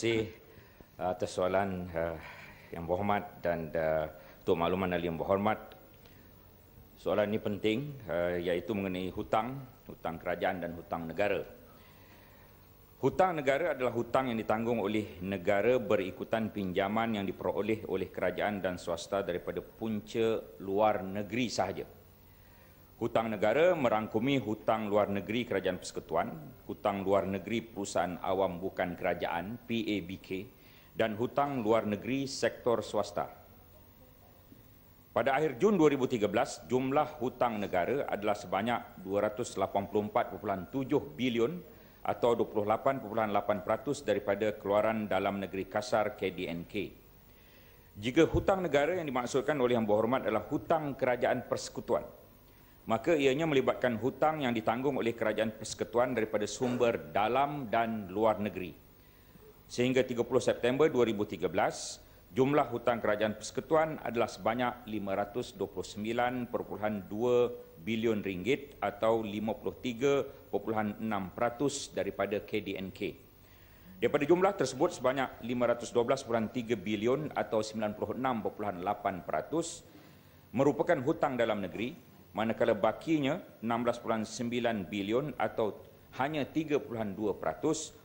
kasih uh, atas soalan uh, yang berhormat dan uh, untuk makluman ahli yang berhormat. Soalan ini penting uh, iaitu mengenai hutang, hutang kerajaan dan hutang negara. Hutang negara adalah hutang yang ditanggung oleh negara berikutan pinjaman yang diperoleh oleh kerajaan dan swasta daripada punca luar negeri sahaja hutang negara merangkumi hutang luar negeri kerajaan persekutuan, hutang luar negeri perusahaan awam bukan kerajaan PABK dan hutang luar negeri sektor swasta. Pada akhir Jun 2013, jumlah hutang negara adalah sebanyak 284.7 bilion atau 28.8% daripada keluaran dalam negeri kasar KDNK. Jika hutang negara yang dimaksudkan oleh Yang Berhormat adalah hutang kerajaan persekutuan, maka ianya melibatkan hutang yang ditanggung oleh kerajaan persekutuan daripada sumber dalam dan luar negeri. Sehingga 30 September 2013, jumlah hutang kerajaan persekutuan adalah sebanyak 529.2 bilion ringgit atau 53.6% daripada KDNK. Daripada jumlah tersebut sebanyak 512.3 bilion atau 96.8% merupakan hutang dalam negeri manakala bakinya 16.9 bilion atau hanya 3.2%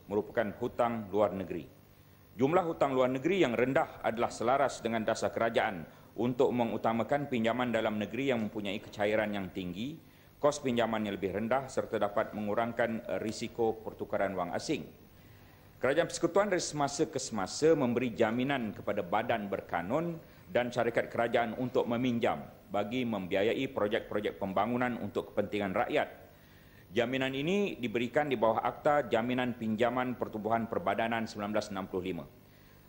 merupakan hutang luar negeri. Jumlah hutang luar negeri yang rendah adalah selaras dengan dasar kerajaan untuk mengutamakan pinjaman dalam negeri yang mempunyai kecairan yang tinggi, kos pinjaman yang lebih rendah serta dapat mengurangkan eh, risiko pertukaran wang asing. Kerajaan Persekutuan dari semasa ke semasa memberi jaminan kepada badan berkanun dan syarikat kerajaan untuk meminjam bagi membiayai projek-projek pembangunan untuk kepentingan rakyat. Jaminan ini diberikan di bawah Akta Jaminan Pinjaman Pertumbuhan Perbadanan 1965.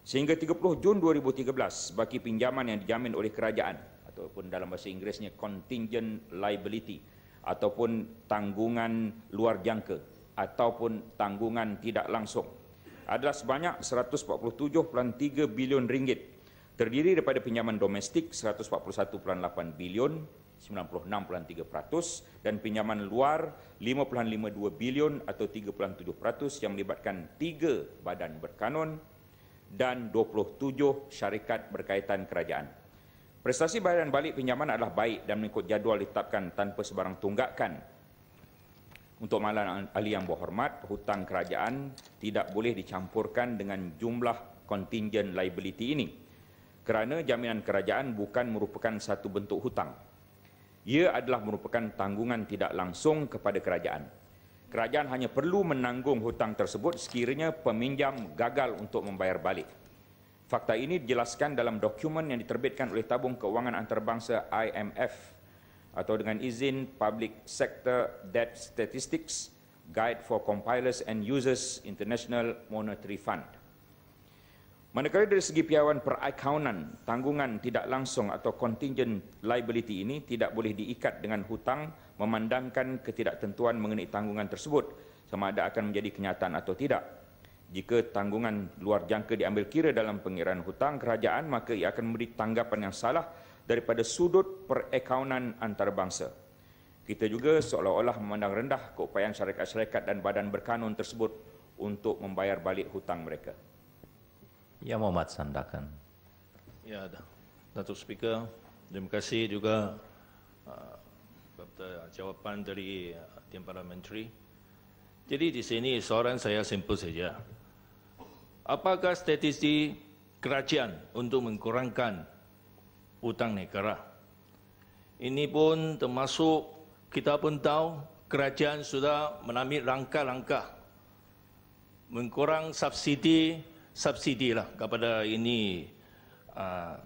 Sehingga 30 Jun 2013, bagi pinjaman yang dijamin oleh kerajaan ataupun dalam bahasa Inggerisnya contingent liability ataupun tanggungan luar jangka ataupun tanggungan tidak langsung adalah sebanyak 147.3 bilion ringgit terdiri daripada pinjaman domestik 141.8 bilion 96.3 peratus dan pinjaman luar 5.52 bilion atau 3.7 peratus yang melibatkan tiga badan berkanun dan 27 syarikat berkaitan kerajaan. Prestasi bayaran balik pinjaman adalah baik dan mengikut jadual ditetapkan tanpa sebarang tunggakan. Untuk malam ahli yang berhormat, hutang kerajaan tidak boleh dicampurkan dengan jumlah contingent liability ini kerana jaminan kerajaan bukan merupakan satu bentuk hutang. Ia adalah merupakan tanggungan tidak langsung kepada kerajaan. Kerajaan hanya perlu menanggung hutang tersebut sekiranya peminjam gagal untuk membayar balik. Fakta ini dijelaskan dalam dokumen yang diterbitkan oleh Tabung Keuangan Antarabangsa IMF atau dengan izin Public Sector Debt Statistics Guide for Compilers and Users International Monetary Fund. Manakala dari segi piawan perakaunan, tanggungan tidak langsung atau contingent liability ini tidak boleh diikat dengan hutang memandangkan ketidaktentuan mengenai tanggungan tersebut sama ada akan menjadi kenyataan atau tidak. Jika tanggungan luar jangka diambil kira dalam pengiraan hutang kerajaan, maka ia akan memberi tanggapan yang salah daripada sudut perakaunan antarabangsa. Kita juga seolah-olah memandang rendah keupayaan syarikat-syarikat dan badan berkanun tersebut untuk membayar balik hutang mereka. Ya, Mohd Sandakan. Ya, Datuk Speaker, terima kasih juga uh, uh jawapan dari uh, Tim Parlementari. Jadi di sini soalan saya simple saja. Apakah statistik kerajaan untuk mengurangkan hutang negara? Ini pun termasuk kita pun tahu kerajaan sudah menambil langkah-langkah mengurang subsidi subsidi lah kepada ini ah,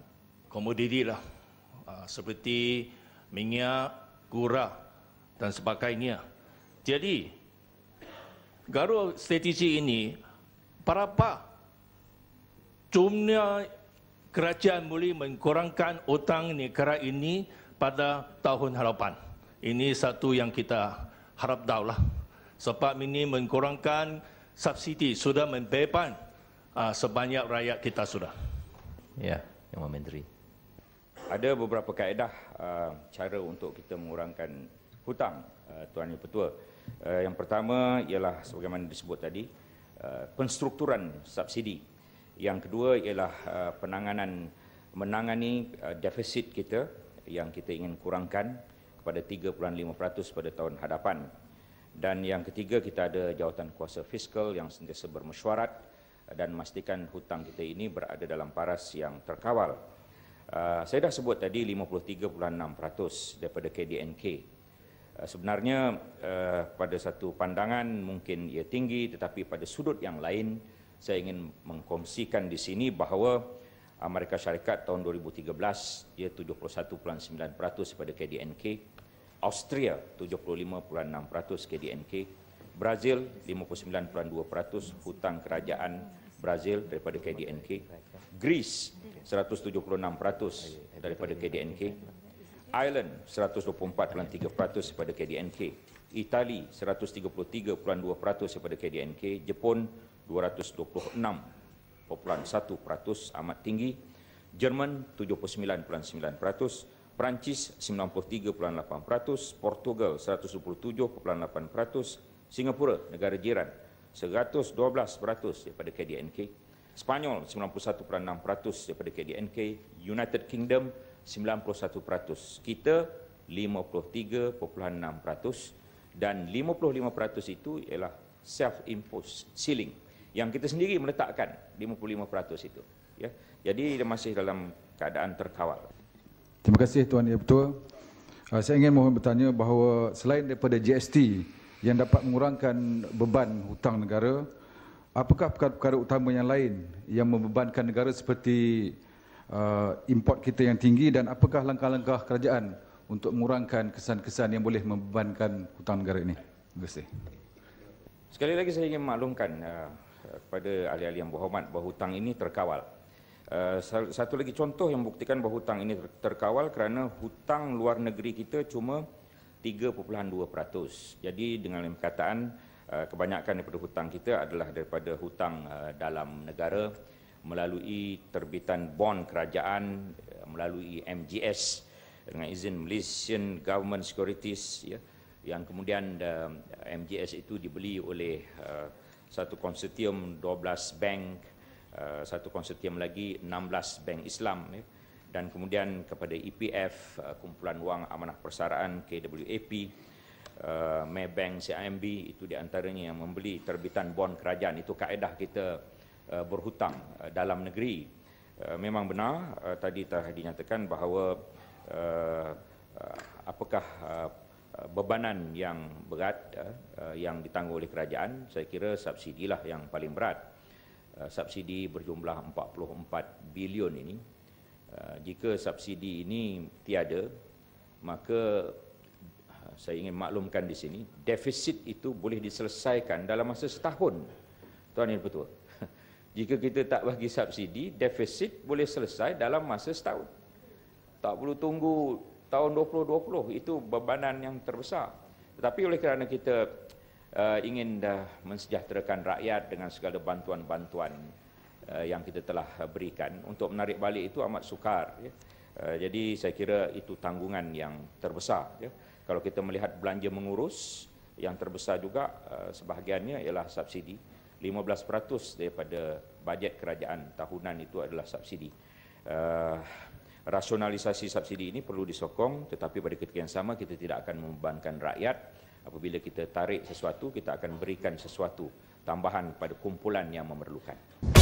komoditi lah ah, seperti minyak, gula dan sebagainya. Jadi garu strategi ini berapa jumlah kerajaan boleh mengurangkan utang negara ini pada tahun harapan. Ini satu yang kita harap daulah. Sebab ini mengurangkan subsidi sudah membeban uh, sebanyak rakyat kita sudah. Ya, Yang Menteri. Ada beberapa kaedah uh, cara untuk kita mengurangkan hutang, uh, Tuan Yang Pertua. Uh, yang pertama ialah sebagaimana disebut tadi, uh, penstrukturan subsidi. Yang kedua ialah uh, penanganan menangani uh, defisit kita yang kita ingin kurangkan kepada 3.5% pada tahun hadapan. Dan yang ketiga kita ada jawatan kuasa fiskal yang sentiasa bermesyuarat dan memastikan hutang kita ini berada dalam paras yang terkawal. Uh, saya dah sebut tadi 53.6% daripada KDNK. Uh, ah, sebenarnya uh, pada satu pandangan mungkin ia tinggi tetapi pada sudut yang lain saya ingin mengkongsikan di sini bahawa Amerika Syarikat tahun 2013 ia 71.9% daripada KDNK. Austria 75.6% KDNK. Brazil 59.2% hutang kerajaan Brazil daripada KDNK, Greece 176% daripada KDNK, Ireland 124.3% daripada KDNK, Itali 133.2% daripada KDNK, Jepun 226.1% amat tinggi, Jerman 79.9%, Perancis 93.8%, Portugal 127.8%, Singapura negara jiran 112% daripada KDNK, Spanyol 91.6% daripada KDNK, United Kingdom 91%, kita 53.6% dan 55% itu ialah self-imposed ceiling yang kita sendiri meletakkan 55% itu. Ya. Jadi dia masih dalam keadaan terkawal. Terima kasih Tuan Yang ah, Saya ingin mohon bertanya bahawa selain daripada GST, yang dapat mengurangkan beban hutang negara apakah perkara-perkara utama yang lain yang membebankan negara seperti uh, import kita yang tinggi dan apakah langkah-langkah kerajaan untuk mengurangkan kesan-kesan yang boleh membebankan hutang negara ini Terima Sekali lagi saya ingin maklumkan uh, kepada ahli-ahli yang berhormat bahawa hutang ini terkawal. Uh, satu lagi contoh yang membuktikan bahawa hutang ini terkawal kerana hutang luar negeri kita cuma 3.2%. Jadi dengan lain perkataan eh, kebanyakan daripada hutang kita adalah daripada hutang eh, dalam negara melalui terbitan bond kerajaan eh, melalui MGS dengan izin Malaysian Government Securities ya yang kemudian MGS itu dibeli oleh satu konsortium 12 bank satu konsortium lagi 16 bank Islam ya dan kemudian kepada EPF uh, kumpulan wang amanah persaraan KWAP uh, Maybank CIMB itu di antaranya yang membeli terbitan bon kerajaan itu kaedah kita uh, berhutang dalam negeri memang benar tadi telah dinyatakan bahawa apakah bebanan yang berat yang ditanggung oleh kerajaan saya kira subsidi lah yang paling berat subsidi berjumlah 44 bilion ini Ah, jika subsidi ini tiada maka ah, saya ingin maklumkan di sini defisit itu boleh diselesaikan dalam masa setahun tuan dan puan jika kita tak bagi subsidi defisit boleh selesai dalam masa setahun tak perlu tunggu tahun 2020 itu bebanan yang terbesar tetapi oleh kerana kita uh, ingin dah mensejahterakan rakyat dengan segala bantuan-bantuan Eh, yang kita telah berikan untuk menarik balik itu amat sukar ya. Eh, jadi saya kira itu tanggungan yang terbesar ya. kalau kita melihat belanja mengurus yang terbesar juga eh, sebahagiannya ialah subsidi 15% daripada bajet kerajaan tahunan itu adalah subsidi rasionalisasi subsidi ini perlu disokong tetapi pada ketika yang sama kita tidak akan membebankan rakyat apabila kita tarik sesuatu kita akan berikan sesuatu tambahan pada kumpulan yang memerlukan.